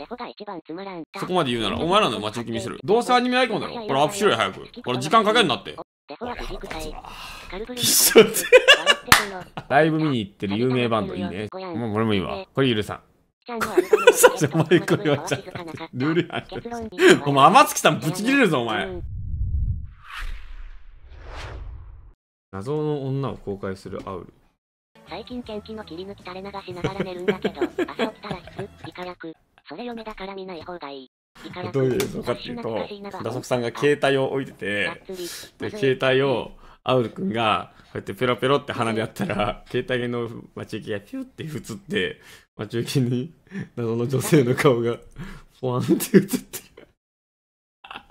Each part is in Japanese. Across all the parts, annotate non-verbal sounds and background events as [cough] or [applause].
そこまで言うなら、お前らの待ち受け見せる。どうせアニメアイコンだろ。これアップしろよ、早く。これ時間かけるなって。ライブ見に行ってる有名バンド、いいね。もうこれもいいわ。これゆるさん。さっきお前これはちゃルールやお前、天月さんぶち切れるぞ、お前。謎の女を公開するアウル。最近元気の切り抜き垂れ流しながら寝るんだけど、朝起きたら普通、イカ役。それ嫁だから見ない方がいい。[laughs] どういう映像かっていうと、打足さんが携帯を置いてて、で携帯をアウル君がこうやってペロペロって鼻でやったら、携帯の待ち受けがピュって映って、待ち受けに謎の女性の顔がポワンって映ってる。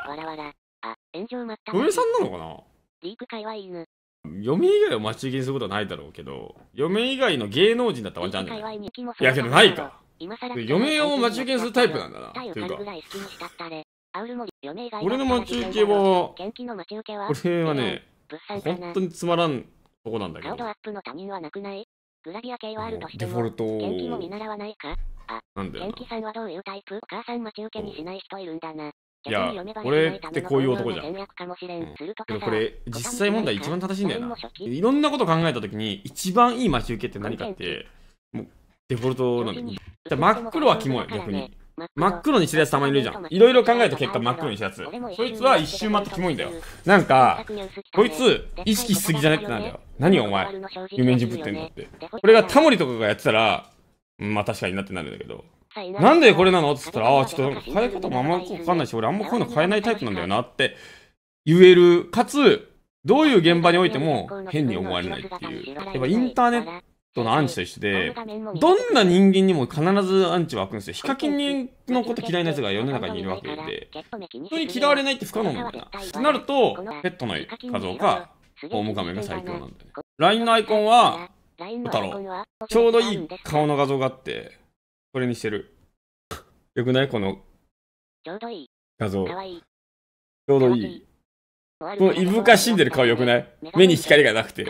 わらわら、あ、炎上っ嫁さんなのかなリークは嫁以外を待ち受けにすることはないだろうけど、嫁以外の芸能人だったわけじゃない。いやけどないか。今更嫁を待ち受けにするタイプなんだな。っいうか。俺の待ち受けは、俺はね、本当につまらんとこなんだけど。グラビア系はあるとしても、デフォルト元気も見習わないかあ、なんだ元気さんはどういうタイプお母さん待ち受けにしない人いるんだな。いや、俺ってこういう男じゃん。うん、でもこれ、実際問題一番正しいんだよな。いろんなこと考えたときに、一番いい待ち受けって何かって、デフォルトなんだじゃ真っ黒はキモい、逆に。真っ黒にしてるやつたまにいるじゃん。いろいろ考えた結果真っ黒にしたやつ。そいつは一周回ってキモいんだよ。なんか、こいつ意識しすぎじゃねってなんだよ。何お前、有名人ぶってんのって。これがタモリとかがやってたら、まあ確かになってなるんだけど。なんでこれなのって言ったら、ああ、ちょっと変え方もあんまりわかんないし、俺あんまこういうの変えないタイプなんだよなって言える。かつ、どういう現場においても変に思われないっていう。やっぱインターネッとのアンチと一緒で、どんな人間にも必ずアンチは湧くんですよ。ヒカキンのこと嫌いなやつが世の中にいるわけで、人に嫌われないって不可能なんだな。な。てなると、ペットの画像か、ホーム画面が最強なんだよね。LINE のアイコンは、太郎。ちょうどいい顔の画像があって、これにしてる。よくないこの画像。ちょうどいい。このいぶかしんでる顔よくない目に光がなくて。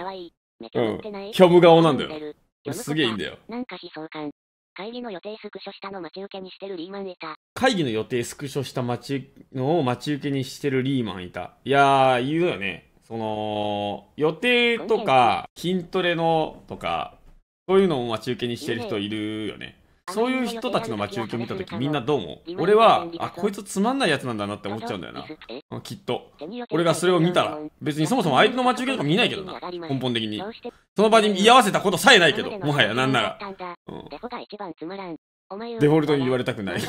うん。虚無顔なんだよ。すげえいいんだよ。なんか悲壮感。会議の予定スクショしたの待ち受けにしてるリーマンいた。会議の予定スクショした待のを待ち受けにしてるリーマンいた。いやー、言うよね。その、予定とか、筋トレのとか、そういうのを待ち受けにしてる人いるよね。そういう人たちの待ち受けを見た時みんなどう思う俺はあこいつつまんないやつなんだなって思っちゃうんだよなきっと俺がそれを見たら別にそもそも相手の待ち受けとか見ないけどな根本的にその場に居合わせたことさえないけどもはやなんなら、うん、デフォルトに言われたくない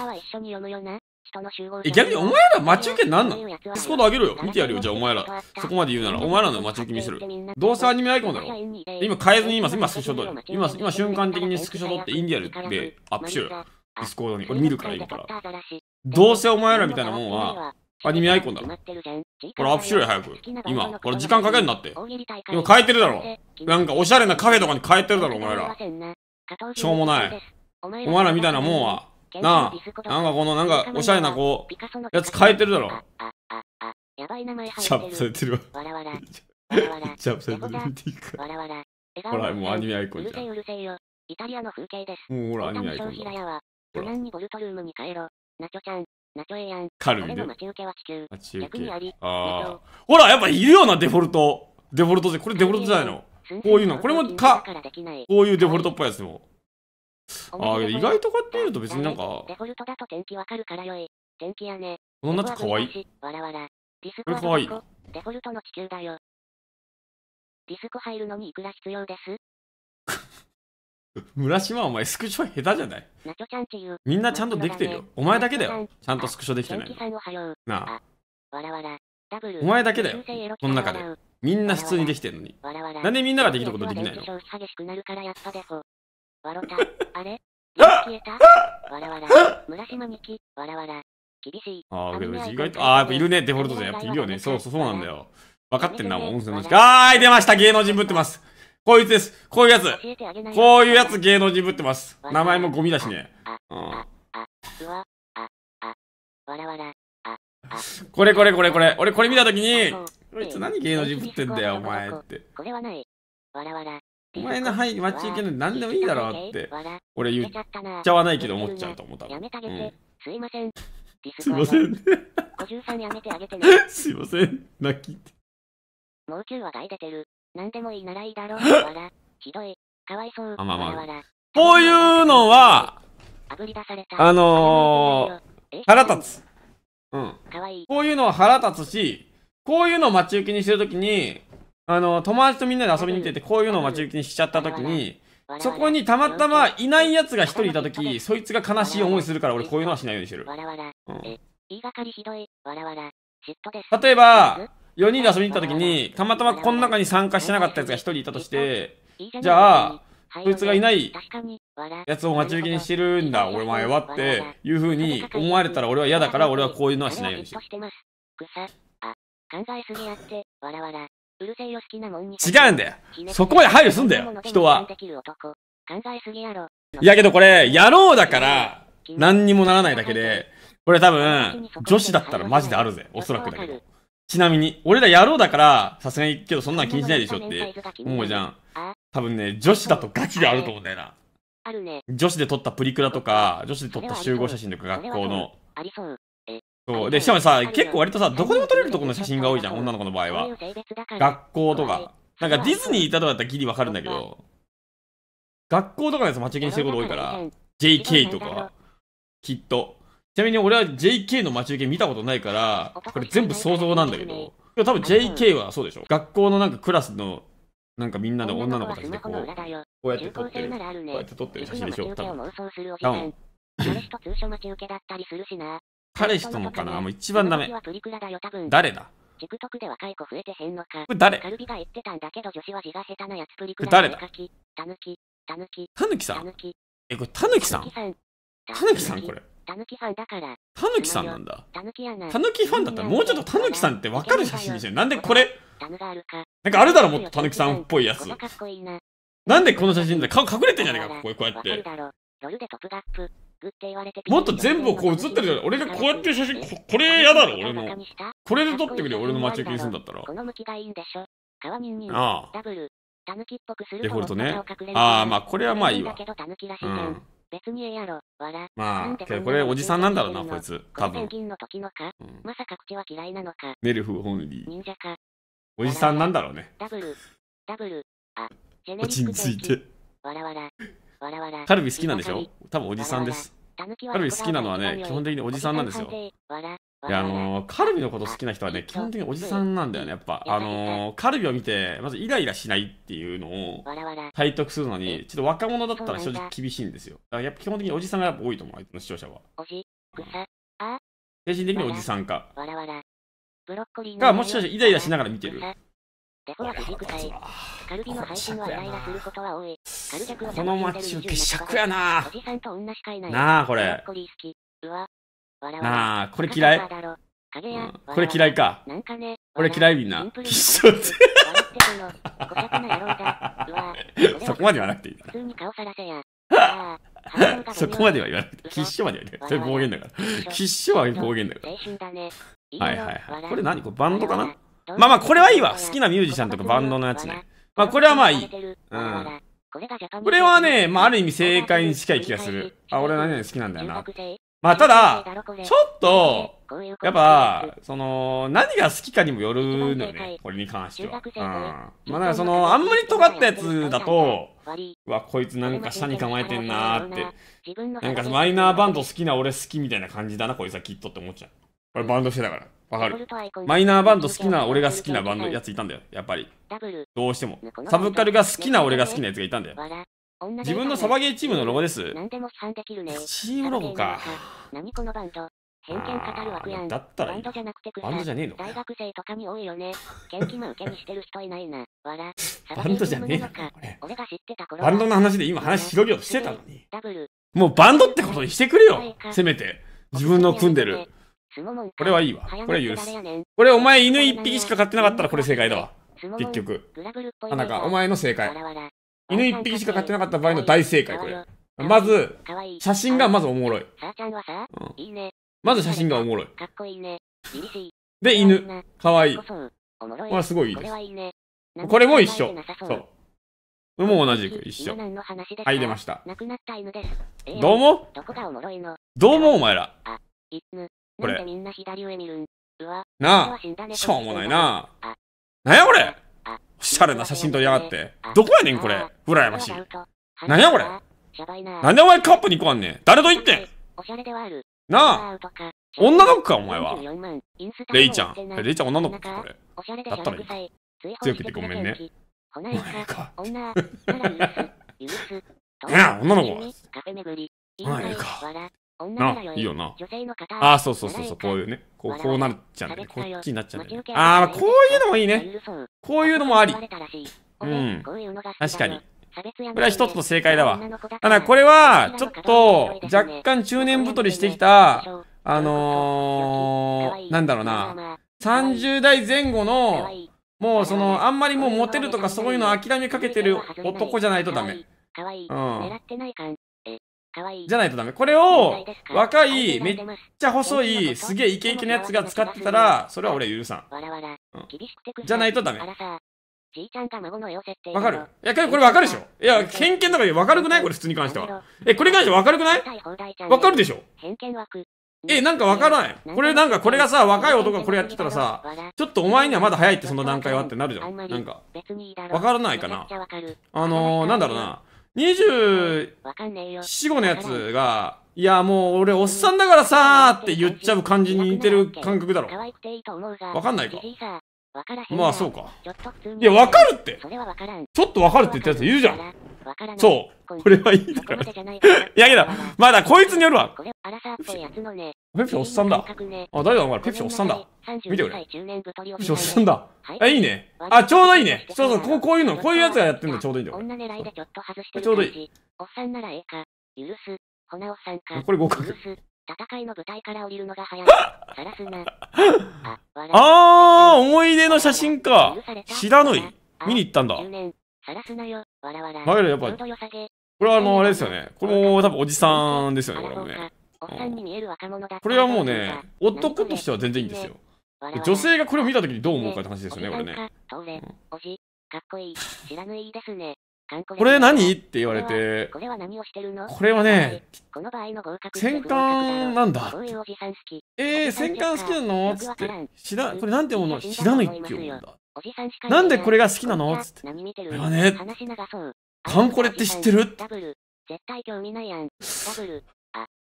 え、逆にお前ら待ち受けなんなのディスコードあげろよ。見てやるよ。じゃあお前ら。そこまで言うなら、お前らの待ち受け見せる。どうせアニメアイコンだろ。今変えずに今、今スクショ取る。今、今瞬間的にスクショ取ってインディアルでアップしろよ。ディスコードに。俺見るから今から。どうせお前らみたいなもんは、アニメアイコンだろ。ほら、アップしろよ、早く。今、ほら、時間かけんなって。今変えてるだろ。なんかおしゃれなカフェとかに変えてるだろ、お前ら。しょうもない。お前らみたいなもんは、なあ、なんかこのなんかおしゃれなこう、やつ変えてるだろ。やばい名されてるわ。ちゃぶされてる。ていほら、もうアニメアイコンじゃん。うるせえうるせイタリアの風景です。もうほら、アニメアイコン。平屋は、無難にボルトルームに帰ろ。う。ナチョちゃん。ナチョエやん。カルビで。待ち受けは地球。待ち受け。ああ。ほら、やっぱいるよな、デフォルト。デフォルトで、これデフォルトじゃないの。こういうの。これもか、こういうデフォルトっぽいやつでも。ああ、意外とこうやって見うと別になんか。デフォルトだと天気わかるから良い。天気やね。このナッツかわいい。わらわら。ディスコはここデフォルトの地球だよ。ディスコ入るのにいくら必要です [laughs] 村島お前スクショ下手じゃないちちゃんゆ。みんなちゃんとできてるよ。お前だけだよ。ちゃんとスクショできてない。なあ。わわらら。お前だけだよ。この中で。みんな普通にできてるのに。なんでみんなができることできないのわろた、あれ消えたわらわら、村島にき、わらわら。厳しい。ああ、けあ、意外と、ああ、やっぱいるね、デフォルトで。やっぱいるよね。そうそう、そうなんだよ。分かってんな、もう。音声のあ、ああーあ、出ました芸能人ぶってます。こいつです。こういうやつ。こういうやつ芸能人ぶってます。名前もゴミだしね。うん。これこれこれこれ。俺これ見たときに、こいつ何芸能人ぶってんだよ、お前って。これはない。わらわら。お前の範囲待ち受けなんて何でもいいだろうって、俺言っちゃわないけど思っちゃうと思った。やめてげて、すいません。すいません。53やめてあげてね。すいません。泣きって。もう中話外出てる。何でもいいならいいだろう。らひどい。かわいそう。あまあまあ。こういうのは、あのー、腹立つ。うん。こういうのは腹立つし、こういうのを待ち受けにしてるときに、あの、友達とみんなで遊びに行ってて、こういうのを待ち受けにしちゃった時に、そこにたまたまいない奴が一人いた時、そいつが悲しい思いするから、俺こういうのはしないようにしてる。うん、例えば、4人で遊びに行った時に、たまたまこの中に参加してなかった奴が一人いたとして、じゃあ、そいつがいないやつを待ち受けにしてるんだ、俺前はっていうふうに思われたら俺は嫌だから俺はこういうのはしないようにしてる。うるせえよ好きなもんに。違うんだよ。そこまで配慮すんだよ、人は。いやけどこれ、野郎だから、何にもならないだけで、これ多分、女子だったらマジであるぜ。おそらくだけど。ちなみに、俺ら野郎だから、さすがにけどそんなん気にしないでしょって思うじゃん。多分ね、女子だとガチであると思うんだよな。女子で撮ったプリクラとか、女子で撮った集合写真とか学校の。そうでしかもさ結構割とさどこでも撮れるとこの写真が多いじゃん女の子の場合は学校とかなんかディズニーいたとかだったらギリわかるんだけど学校とかのやつ待ち受けにしてること多いから JK とかきっとちなみに俺は JK の待ち受け見たことないからこれ全部想像なんだけど多分 JK はそうでしょ学校のなんかクラスのなんかみんなで女の子たちでこうこうやって撮ってるこうやって撮ってる写真でしょ多分多分だ彼氏とのかなもう一番ダメ。誰だ ?TikTok で若い子増えてへんのか。誰カルビが言ってたんだけど女子は字が下手なやつプリクラ誰だたぬき、たぬき。たぬきさんえ、これたぬきさんたぬきさんこれ。たぬきファンだから。たぬきさんなんだ。たぬきやな。ファンだったらもうちょっとたぬきさんってわかる写真にしてなんでこれなんかあるだろもっとたぬきさんっぽいやつ。なんでこの写真で顔隠れてんじゃねえかこここうやって。でトップガップ。もっと全部こう映ってるじゃん。俺がこうやって写真ここれ嫌だろ俺のこれで撮ってくれ俺の待ち受けにするんだったらこの向きがいいんでしょああダブルタヌキっぽくするデフォルトねああまあこれはまあいいわうん別にええやろ、わら。まあ、けどこれおじさんなんだろうな、こいつ。多分。ん、まさか口は嫌いなのか。ネルフホンリー。忍者か。おじさんなんだろうね。ダブル、ダブル、あ、おちについて。わらわら。カルビ好きなんでしょ多分おじさんです。カルビ好きなのはね、基本的におじさんなんですよ。いや、あのー、カルビのこと好きな人はね、基本的におじさんなんだよね、やっぱ。あのー、カルビを見て、まずイライラしないっていうのを体得するのに、ちょっと若者だったら正直厳しいんですよ。だからやっぱ基本的におじさんがやっぱ多いと思う、相手の視聴者は。精神的におじさんか。が、もしかしたらイライラしながら見てる。デフォやビジクサイ。カルビの配信はイライラすることは多い。カルジャクをこの街ッチ受け尺やなおじさんと女しかいない。なあ、これ。なあ、これ嫌い。これ嫌いか。なんかね、これ嫌いみんな。ピシって。[laughs] そこまではなくていい。普通に顔さらせや。[laughs] そこまでは言わなくて、必勝までは言わなくて、それ暴言だから。必勝は暴言だから。はいはいはい。これ何これバンドかなまあまあ、これはいいわ。好きなミュージシャンとかバンドのやつね。まあ、これはまあいい。うん。これはね、まあ、ある意味正解に近い気がする。あ、俺何々好きなんだよな。まあ、ただ、ちょっと、やっぱ、その、何が好きかにもよるのよね。これに関しては。うん。まあ、なんかその、あんまり尖ったやつだと、うわ、こいつなんか下に構えてんなーって。なんかマイナーバンド好きな俺好きみたいな感じだな、こいつはきっとって思っちゃう。俺バンドしてたから。わかる。マイナーバンド好きな俺が好きなバンドやついたんだよ、やっぱり。どうしても。サブカルが好きな俺が好きなやつがいたんだよ。自分のサバゲーチームのロゴです。チームロゴか。何このバンド偏見語る枠やん。だったらバンドじゃなくてバンドじゃねえの。大学生とかに多いよね。元気な受けにしてる人いないな。[laughs] バンドじゃねえのか。バンドの話で今話広げようとしてたのに。もうバンドってことにしてくれよ。せめて。自分の組んでるこれはいいわ。これは許す。これお前犬一匹しか飼ってなかったらこれ正解だわ。結局。あ、なんかお前の正解。犬一匹しか飼ってなかった場合の大正解、これ。まず、写真がまずおもろい。まず写真がおもろい。で、犬。かわいい。これすごいいいです。これも一緒。そう。うも同じく一緒。はい、出ました。どうもどうもお前ら。これ。なあ。しょうもないな。なんやこれおしゃれな写真撮りやがって。どこやねんこれ。羨ましい。なんやこれ。なんでお前カップに行こんねん。誰と行ってん。なあ。女の子かお前は。レイちゃん。レイちゃん女の子かこれ。だったらいい。強くてごめんね。お前か。女 [laughs] の子。お前か。なあ、いいよな。あそうそうそうそう、こういうね。こうこうなっちゃうんだね。こっちになっちゃうんだね。ああ、こういうのもいいね。こういうのもあり。うん。確かに。これは一つの正解だわ。ただ、これは、ちょっと、若干中年太りしてきた、あのー、なんだろうな。30代前後の、もうその、あんまりもうモテるとかそういうの諦めかけてる男じゃないとダメ。うん。じゃないとダメ。これを、若い、めっちゃ細い、すげえイケイケのやつが使ってたら、それは俺許さん。うん、じゃないとダメ。わかるいや、これわかるでしょいや、偏見だからわかるくないこれ普通に関しては。え、これに関してはわかるくないわかるでしょえ、なんかわからない。これなんか、これがさ、若い男がこれやってたらさ、ちょっとお前にはまだ早いってその段階はってなるじゃん。なんか、わからないかな。あのー、なんだろうな。24、5のやつが、いや、もう俺、おっさんだからさーって言っちゃう感じに似てる感覚だろ。わかんないか。まあ、そうか。いや、わかるって。ちょっとわかるって言ったやつ言うじゃん。そう。これはいいだから。[laughs] いやけど、まだこいつによるわ。ペプシおっさんだ。あ、誰だお前、ペプシおっさんだ。見てくれ。ペプシおっさんだ。あ、いいね。あ、ちょうどいいね。そうそう、こうこういうの、こういうやつがやってんのちょうどいいんだよ。ちょうどいい。おっさんならええか。許す。ほなおさんこれ合格。戦いの舞台から降りるのが早い。[laughs] あ、あー、思い出の写真か。知らぬい。見に行ったんだ。さらすなよ、わらわら。やっぱ。これはあの、あれですよね。これも多分おじさんですよね、これもね。おっさんに見える若者だこれはもうね、男としては全然いいんですよ。女性がこれを見たときにどう思うかって話ですよね、これね。おじ、かっこいい。知らぬいですね。[laughs] これ何って言われて、これはね、戦艦なんだ。えー、戦艦好きなのつって、知ら、これなんてもの知らぬいって思うんだ。なんでこれが好きなのつって。これはね、カンコレって知ってる絶対興味ないやん。ダブル。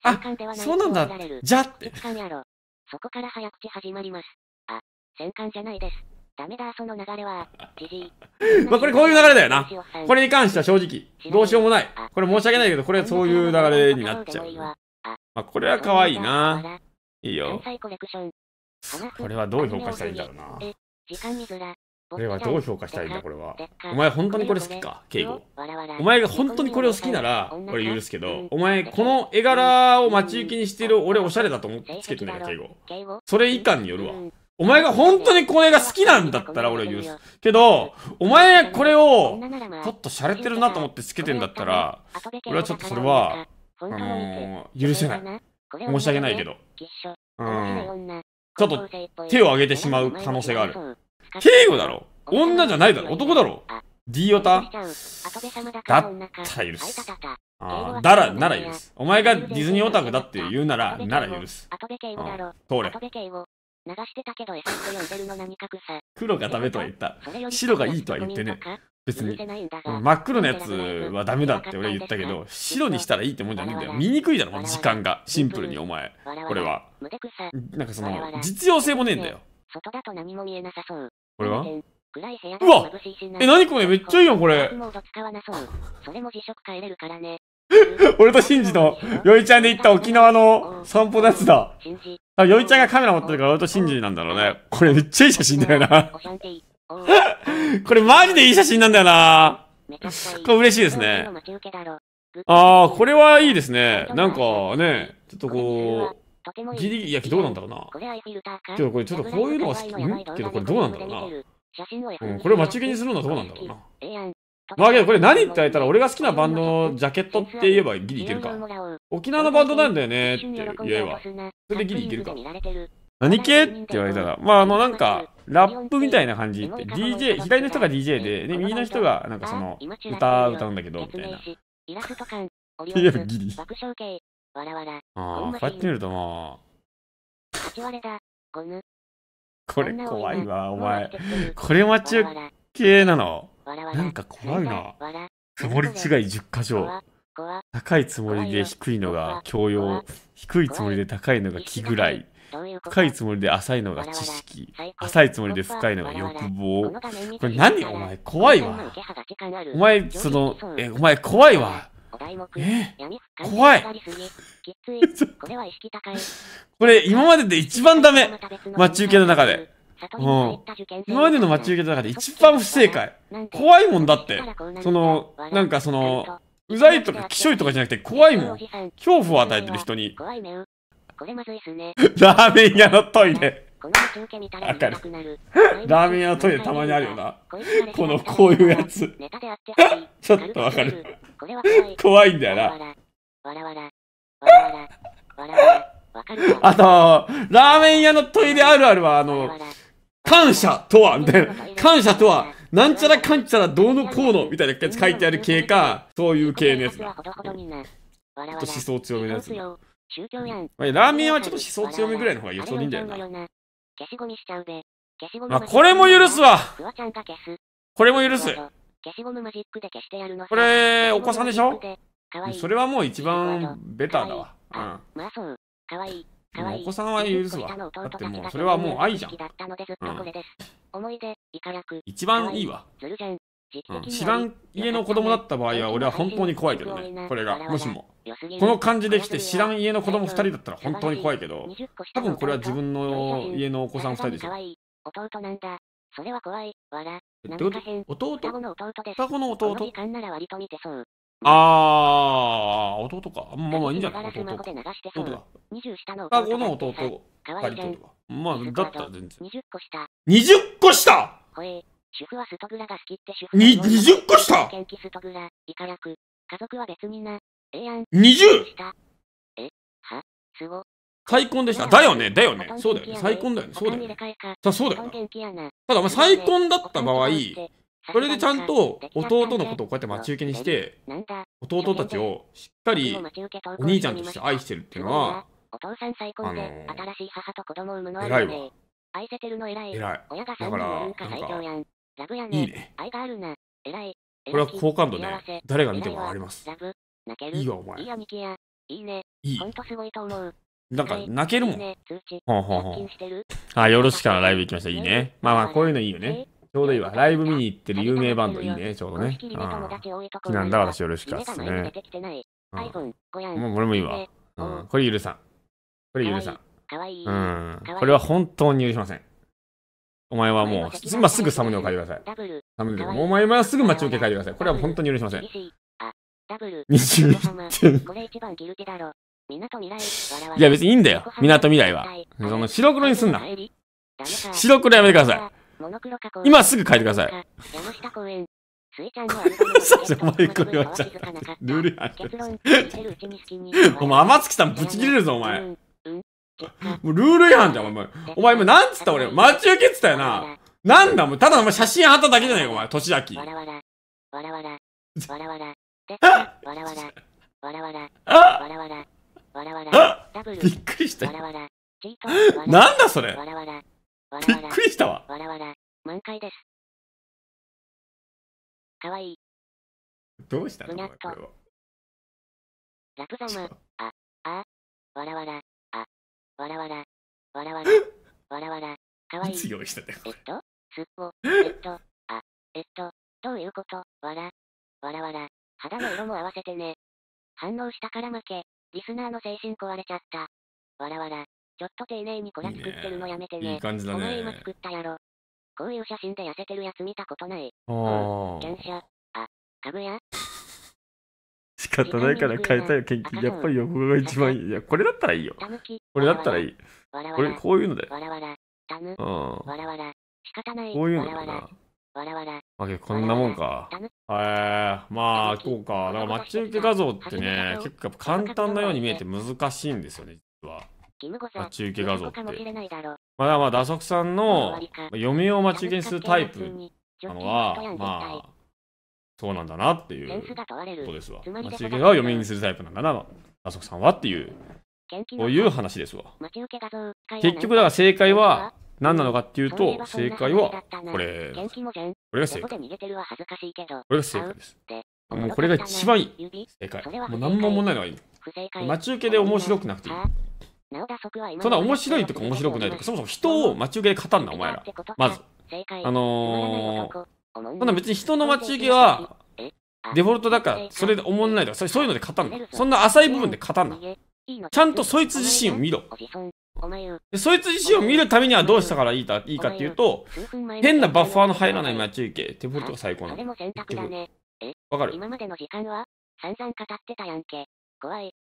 あ、そうなんだ。じゃって。そこから早口始まります。あ、戦艦じゃないです。ダメだ、その流れは、じじい。[laughs] まあ、これこういう流れだよな。これに関しては正直、どうしようもない。これ申し訳ないけど、これはそういう流れになっちゃう。まあ、これは可愛いな。いいよ。これはどう評価したらいいんだろうな。時間にずら。これはどう評価したいんだこれはお前本当にこれ好きか敬語お前が本当にこれを好きなら俺許すけどお前この絵柄を待ち受けにしてる俺おしゃれだと思ってつけてないか敬語それ以下によるわお前が本当にこれが好きなんだったら俺は許す。けど、お前これを、ちょっと洒落てるなと思ってつけてんだったら、俺はちょっとそれは、あのー、許せない。申し訳ないけど。うん。ちょっと手を挙げてしまう可能性がある。敬語だろ女じゃないだろ男だろ ?D オタだったら許す。あだら、なら許す。お前がディズニーオタクだって言うなら、なら許す。通れ。黒がダメとは言った。白がいいとは言ってね。別に。真っ黒のやつはダメだって俺は言ったけど、白にしたらいいってもんじゃねえんだよ。見にくいだろ、この時間が。シンプルにお前。これは。なんかその、実用性もねえんだよ。外だと何も見えなさそう。これは暗い部屋うわえ、何これめっちゃいいよ、これ。モード使わなそう。それも帰れるからね。[laughs] 俺とシンジの、よいちゃんで行った沖縄の散歩のやつだ。あ、よいちゃんがカメラ持ってるから俺とシンジなんだろうね。これめっちゃいい写真だよな。[laughs] これマジでいい写真なんだよな。これ嬉しいですね。ああ、これはいいですね。なんかね、ちょっとこう、ギリギリ、焼きどうなんだろうな。これアイフィルターか。けどこれちょっとこういうのは好き。んけどこれどうなんだろうな。うん、これを待ち受けにするのはどうなんだろうな。まあけどこれ何って言われたら俺が好きなバンドのジャケットって言えばギリいけるか。沖縄のバンドなんだよねって言えば。それでギリいけるか。何系って言われたら。まああのなんか、ラップみたいな感じって。DJ、左の人が DJ で、で、右の人がなんかその歌歌うんだけど、みたいな。いや、ギリ。ああ、こうやって見るとまあ。割だ、ゴこれ怖いわ、お前。これは中継なのなんか怖いな。つもり違い10箇所。高いつもりで低いのが教養。低いつもりで高いのが気ぐらい。深いつもりで浅いのが知識。浅いつもりで深いのが欲望。これ何お前怖いわ。お前、その、え、お前怖いわ。えっ怖い [laughs] これ今までで一番ダメ待ち受けの中でうん、今までの待ち受けの中で一番不正解怖いもんだってそのなんかそのうざいとかきしょいとかじゃなくて怖いもん恐怖を与えてる人に [laughs] ラーメン屋のトイレわかる。ラーメン屋のトイレたまにあるよな。この、こういうやつ。[laughs] ちょっとわかる。これは怖い。怖いんだよな。わらわら。わらわら。わらわら。わかるあのラーメン屋のトイレあるあるは、あの、感謝とはみたいな。感謝とは、なんちゃらかんちゃらどうのこうのみたいなやつ書いてある系か、そういう系のやつだ。ちょっと思想強めのやつラーメン屋はちょっと思想強めぐらいの方が予そういいんだよな。まあ、これも許すわ。これも許す。消しゴムマジックで消してやるのこれ、お子さんでしょそれはもう一番ベターだわ。うん。まあそう。かわいい。お子さんは許すわ。だってもう、それはもう愛じゃん。一番いいわ。うん、知らん家の子供だった場合は、俺は本当に怖いけどね。これが、もしも。この感じで来て知らん家の子供2人だったら本当に怖いけど、多分これは自分の家のお子さん2人でしょ。弟なんだ。それは怖い。わら。どういうこと弟双子の弟こああ、弟か。まあまあいいんじゃない弟か。弟だ。双子の弟か。まあ、だったら全然。20個下 !20 個下主婦はストグラが好きって主婦に20個下元気ストグラ、イカラ家族は別にな。ええやん。20! えはすご。再婚でした。だよね、だよね。そうだよね。再婚だよね。そうだよね。さそうだよただ、まあ、再婚だった場合、それでちゃんと弟のことをこうやって待ち受けにして、弟たちをしっかりお兄ちゃんとして愛してるっていうのは、お父さん再婚で新しい母と子供を産むの偉いわ。愛せてるの偉い。偉い。親がか最強やん。ラブやいいね。愛があるな。偉い。これは好感度ね。誰が見ても上がります。いいわ、お前。いいいいね。いい。ほんとすごいと思う。なんか泣けるもん。ね、ほんほんほん。あ、よろしからライブ行きました。いいね。まあまあ、こういうのいいよね。ちょうどいいわ。ライブ見に行ってる有名バンドいいね、ちょうどね。うん。なんだ、私よろしかっすね。これもう俺もいいわ。うん。これ許さん。これ許さん。うん。これは本当に許しません。お前はもう、今すぐサムネを変えてください。サムネお前はすぐ待ち受け変えてください。これは本当に許しません。21点。これ一番ギルテだろ。いや別にいいんだよ。港未来は。その白黒にすんな。白黒やめてください。今すぐ書いてください。スイちゃん前これはちゃルールや結論お前、天月さんぶち切れるぞ、お前。もうルール違反じゃん、お前。お前今なんつった俺、待ち受けつったよな。なんだ、もうただお前写真貼っただけじゃないか、お前、年明。わらわら。わらわら。わらわら。わらわら。わらわら。わらわら。あびっくりした。[laughs] なんだそれびっくりしたわ。満開です。かわいい。どうしたのこれは。ラプザマ、あ、あ、わらわら、あ、わらわら、[laughs] わらわら、わらわら、かわいい。強いしたえっと、すっごえっと、あ、えっと、どういうことわら、わらわら、肌の色も合わせてね。反応したから負け。リスナーの精神壊れちゃった。わらわら。ちょっと丁寧にこら作ってるのやめてね。いいねいい感じだね。お前今作ったやろ。こういう写真で痩せてるやつ見たことない。ああ。キャあ、かぶや。[laughs] 仕方ないから変えたよ、研究。やっぱり横が一番いい。いや、これだったらいいよ。これだったらいい。これ、こういうのだよ。わらわら。たぬ。わらわら。仕方ない。こういうのだな。わらわら。まあ、こんなもんか。えー、まあ、こうか。だから待ち受け画像ってね、結構簡単なように見えて難しいんですよね、実は。待ち受け画像って。まあ、まあ、打足さんの読みを待ち受けにするタイプなのは、まあ、そうなんだなっていうことですわ。待ち受けがみにするタイプなんだな、打足さんはっていう、こういう話ですわ。結局、だから正解は、何なのかっていうと、正解は、これ、これが正解。これが正解です。もうこれが一番いい。正解。もう何も問題ないの。待ち受けで面白くなくていい。そんな面白いとか面白くないとか、そもそも人を待ち受けで語んな、お前ら。まず。あのー、そんな別に人の待ち受けは、デフォルトだから、それで思んないとか、そういうので語んな。そんな浅い部分で語んな。ちゃんとそいつ自身を見ろ。でそいつ自身を見るためにはどうしたからいいかいいかっていうと、変なバッファーの入らない待ち受け、手フォルトが最高なの。わかる今までの時間は散々語ってたやんけ。怖い。